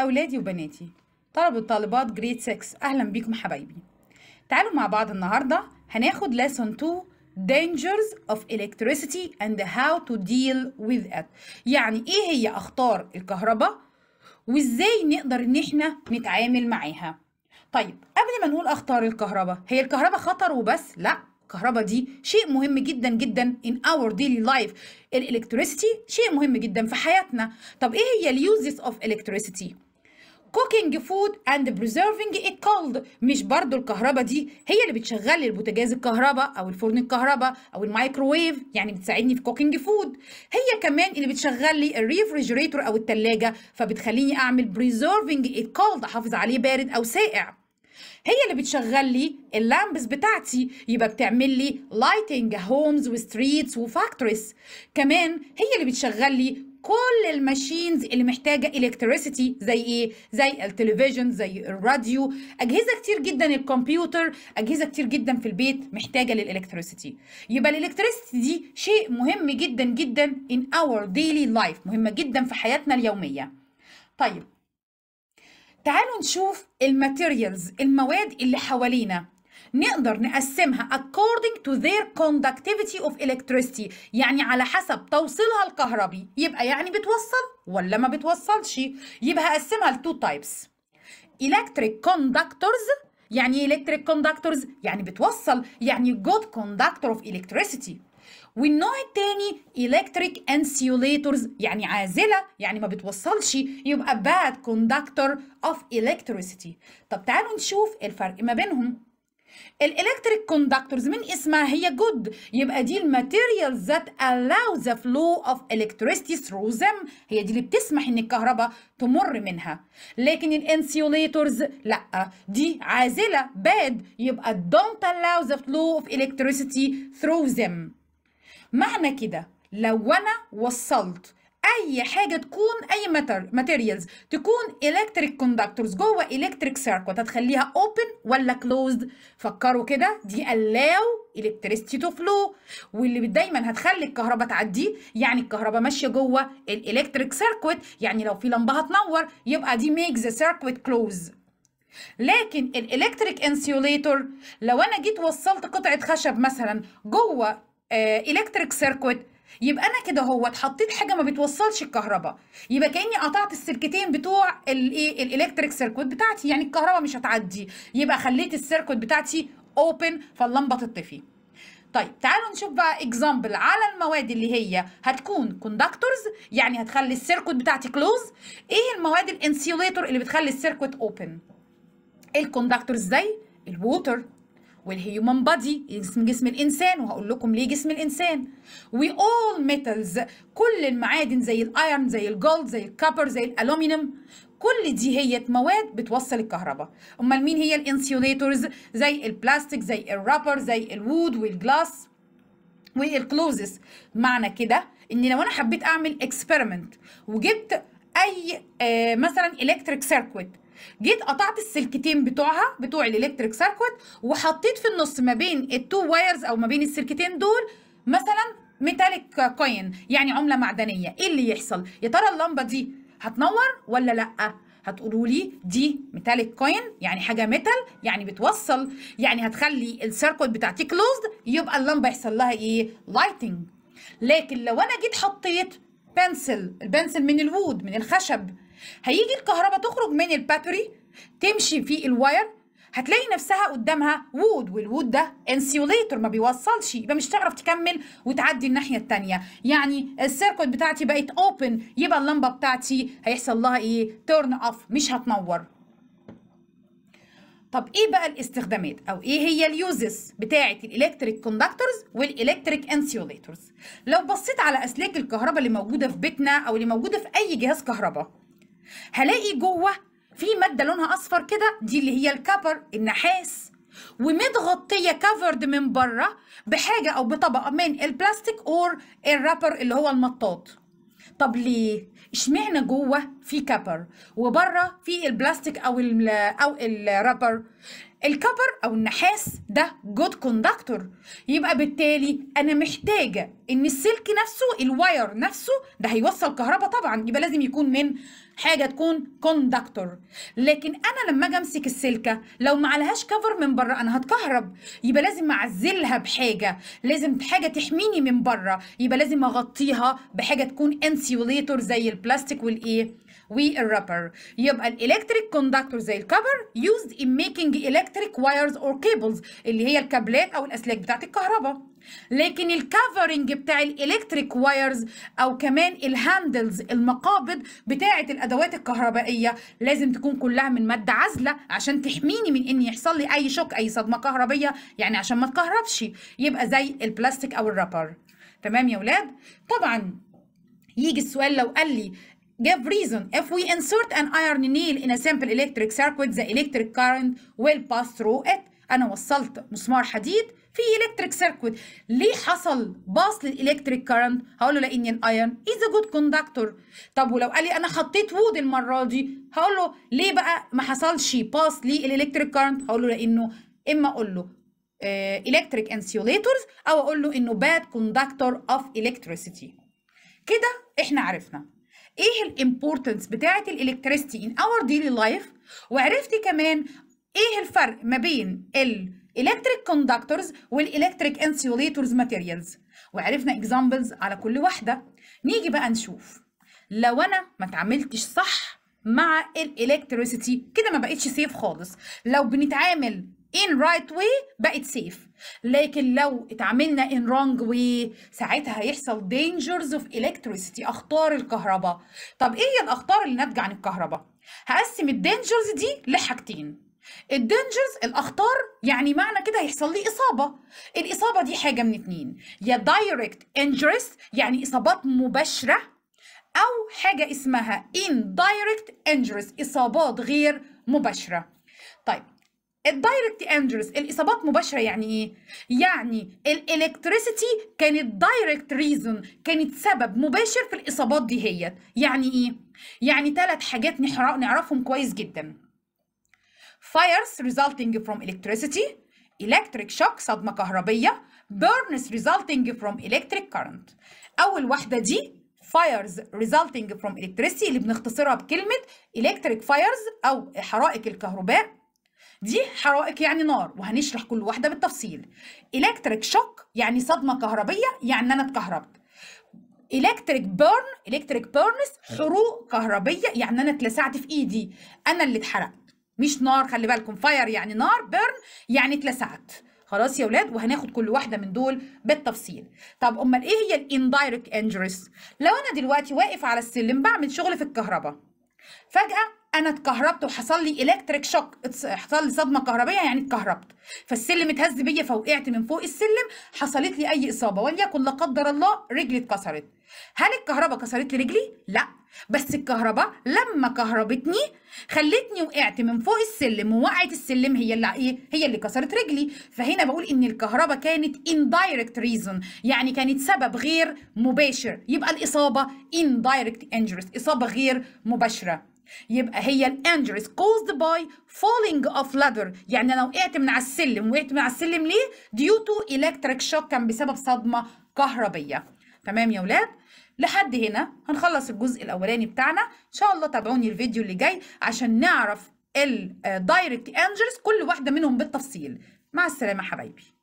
أولادي وبناتي طلبة طالبات جريد 6 أهلا بيكم حبايبي تعالوا مع بعض النهاردة هناخد lesson 2 dangers of electricity and how to deal with it يعني ايه هي اخطار الكهرباء وازاي نقدر ان احنا نتعامل معاها طيب قبل ما نقول اخطار الكهرباء هي الكهرباء خطر وبس لا الكهرباء دي شيء مهم جدا جدا in our daily life الالكتريسيتي شيء مهم جدا في حياتنا طب ايه هي اليوزز اوف electricity cooking food and preserving it cold مش برضو الكهرباء دي هي اللي بتشغل لي البوتاجاز الكهرباء او الفرن الكهرباء او المايكروويف يعني بتساعدني في cooking food هي كمان اللي بتشغل لي الريفريجريتور او الثلاجه فبتخليني اعمل preserving it cold احافظ عليه بارد او ساقع هي اللي بتشغل لي اللامبس بتاعتي يبقى بتعمل لي لايتنج هومز وستريتس وفاكتوريز كمان هي اللي بتشغل لي كل الماشينز اللي محتاجه الكتريسيتي زي ايه زي التلفزيون زي الراديو اجهزه كتير جدا الكمبيوتر اجهزه كتير جدا في البيت محتاجه للالكتريسيتي يبقى الالكتريسيتي دي شيء مهم جدا جدا in our daily life مهمه جدا في حياتنا اليوميه طيب تعالوا نشوف الماتيريالز المواد اللي حوالينا نقدر نقسمها according to their conductivity of electricity يعني على حسب توصيلها الكهربي يبقى يعني بتوصل ولا ما بتوصلش يبقى هقسمها لتو تايبس electric conductors يعني electric conductors يعني بتوصل يعني good conductor of electricity والنوع التاني electric insulators يعني عازلة يعني ما بتوصلش يبقى bad conductor of electricity طب تعالوا نشوف الفرق ما بينهم الالكتريك كوندكتورز من اسمها هي جود يبقى دي الماتيريالز ذات allow the flow of electricity through them هي دي اللي بتسمح ان الكهرباء تمر منها لكن الانسيوليتورز لا دي عازله باد يبقى don't allow the flow of electricity through them معنى كده لو انا وصلت اي حاجه تكون اي ماتيريالز تكون الكتريك كوندكتورز جوه الكتريك سيركت هتخليها اوبن ولا كلوزد فكروا كده دي الاو الكتريستي تو فلو واللي دايما هتخلي الكهرباء تعدي يعني الكهرباء ماشيه جوه الالكتريك سيركت يعني لو في لمبه هتنور يبقى دي ميك ذا سيركوت كلوز لكن الالكتريك انسيوليتور لو انا جيت وصلت قطعه خشب مثلا جوه الكتريك آه، سيركت يبقى انا كده هو اتحطيت حاجه ما بتوصلش الكهرباء يبقى كاني قطعت السلكتين بتوع الايه الالكتريك سيركوت بتاعتي يعني الكهرباء مش هتعدي يبقى خليت السيركوت بتاعتي اوبن فاللمبه تطفي طيب تعالوا نشوف بقى اكزامبل على المواد اللي هي هتكون كوندكتورز يعني هتخلي السيركوت بتاعتي كلوز ايه المواد الانسيوليتور اللي بتخلي السيركوت اوبن الكوندكتورز زي الووتر والهيومن بادي جسم الانسان وهقول لكم ليه جسم الانسان وي اول ميتالز كل المعادن زي الايرن زي الجولد زي الكابر زي الالومنيوم كل دي هي مواد بتوصل الكهرباء امال مين هي الانسيوليتورز زي البلاستيك زي الرابر زي الوود والجلاس والكلوزس معنى كده ان لو انا حبيت اعمل اكسبيرمنت وجبت اي آه، مثلا الكتريك سيركويت جيت قطعت السلكتين بتوعها بتوع الالكتريك سيركوت وحطيت في النص ما بين التو وايرز او ما بين السلكتين دول مثلا ميتاليك كوين يعني عمله معدنيه ايه اللي يحصل يا ترى اللمبه دي هتنور ولا لا هتقولوا لي دي ميتاليك كوين يعني حاجه ميتال يعني بتوصل يعني هتخلي السيركت بتاعتي كلوزد يبقى اللمبه يحصل لها ايه لايتنج لكن لو انا جيت حطيت بنسل البنسل من الوود من الخشب هيجي الكهرباء تخرج من البابري تمشي في الواير هتلاقي نفسها قدامها وود والوود ده انسيوليتور ما بيوصلش يبقى مش هتعرف تكمل وتعدي الناحيه الثانيه يعني السيركت بتاعتي بقت اوبن يبقى اللمبه بتاعتي هيحصل لها ايه تيرن اوف مش هتنور طب ايه بقى الاستخدامات او ايه هي اليوزز بتاعه الالكتريك كوندكتورز والالكتريك انسيوليتورز لو بصيت على اسلاك الكهرباء اللي موجوده في بيتنا او اللي موجوده في اي جهاز كهرباء هلاقي جوه في ماده لونها اصفر كده دي اللي هي الكبر النحاس ومتغطيه كفرد من بره بحاجه او بطبقه من البلاستيك اور الرابر اللي هو المطاط طب ليه اشمعنى جوه في كبر وبره في البلاستيك او او الرابر الكبر او النحاس ده جود كوندكتور يبقى بالتالي انا محتاجه ان السلك نفسه الواير نفسه ده هيوصل كهرباء طبعا يبقى لازم يكون من حاجه تكون كوندكتور لكن انا لما اجي امسك السلكه لو ما عليهاش كفر من بره انا هتكهرب يبقى لازم اعزلها بحاجه لازم حاجه تحميني من بره يبقى لازم اغطيها بحاجه تكون انسيوليتور زي البلاستيك والايه والرابر يبقى الالكتريك كوندكتور زي الكفر يوزد ان ميكينج الكتريك وايرز اور كيبلز اللي هي الكابلات او الاسلاك بتاعت الكهرباء لكن الكفرنج بتاع الالكتريك وايرز او كمان الهاندلز المقابض بتاعه الادوات الكهربائيه لازم تكون كلها من ماده عازله عشان تحميني من ان يحصل لي اي شوك اي صدمه كهربيه يعني عشان ما تكهربش يبقى زي البلاستيك او الرابر تمام يا ولاد طبعا يجي السؤال لو قال لي give reason. If we insert an iron nail in a simple electric circuit, the electric current will pass through it. أنا وصلت مسمار حديد في electric circuit. ليه حصل باص للإلكتريك current؟ هقول له لأن الأيرن is a good conductor. طب ولو قال لي أنا حطيت وود المرة دي هقول له ليه بقى ما حصلش باص للإلكتريك current؟ هقول له لأنه إما أقول له electric insulators أو أقول له إنه bad conductor of electricity. كده إحنا عرفنا. ايه الامبورتنس بتاعه الالكتريستي ان اور ديلي لايف وعرفت كمان ايه الفرق ما بين الالكتريك كوندكتورز والالكتريك انسيوليتورز ماتيريالز وعرفنا اكزامبلز على كل واحده نيجي بقى نشوف لو انا ما اتعاملتش صح مع الالكتريسيتي كده ما بقتش سيف خالص لو بنتعامل in right way بقت safe لكن لو اتعاملنا in wrong way ساعتها هيحصل dangers of electricity أخطار الكهرباء طب إيه الأخطار اللي ناتجة عن الكهرباء؟ هقسم الدينجرز دي لحاجتين الدينجرز الاخطار يعني معنى كده هيحصل لي اصابه الاصابه دي حاجه من اتنين يا دايركت injuries يعني اصابات مباشره او حاجه اسمها indirect injuries اصابات غير مباشره طيب الدايركت انجرز الاصابات مباشره يعني ايه يعني الالكتريسيتي كانت دايركت ريزون كانت سبب مباشر في الاصابات دي هي يعني ايه يعني ثلاث حاجات نعرفهم كويس جدا fires resulting from electricity electric shock صدمه كهربيه burns resulting from electric current اول واحده دي fires resulting from electricity اللي بنختصرها بكلمه electric fires او حرائق الكهرباء دي حرائق يعني نار وهنشرح كل واحدة بالتفصيل إلكتريك شوك يعني صدمة كهربية يعني أنا اتكهربت إلكتريك بيرن إلكتريك بيرنس حروق كهربية يعني أنا اتلسعت في إيدي أنا اللي اتحرقت مش نار خلي بالكم فاير يعني نار بيرن يعني اتلسعت خلاص يا ولاد وهناخد كل واحده من دول بالتفصيل طب امال ايه هي الاندايركت انجريس لو انا دلوقتي واقف على السلم بعمل شغل في الكهرباء فجاه انا اتكهربت وحصل لي الكتريك شوك حصل لي صدمه كهربيه يعني اتكهربت فالسلم اتهز بيا فوقعت من فوق السلم حصلت لي اي اصابه وليكن لا قدر الله رجلي اتكسرت هل الكهرباء كسرت لي رجلي لا بس الكهرباء لما كهربتني خلتني وقعت من فوق السلم ووقعت السلم هي اللي ايه هي اللي كسرت رجلي فهنا بقول ان الكهرباء كانت indirect reason يعني كانت سبب غير مباشر يبقى الاصابه indirect injuries اصابه غير مباشره يبقى هي الانجريز caused by falling of ladder يعني انا وقعت من على السلم وقعت من على السلم ليه due to electric shock كان بسبب صدمه كهربيه تمام يا ولاد لحد هنا هنخلص الجزء الاولاني بتاعنا ان شاء الله تابعوني الفيديو اللي جاي عشان نعرف الدايركت انجلز آه، كل واحده منهم بالتفصيل مع السلامه حبايبي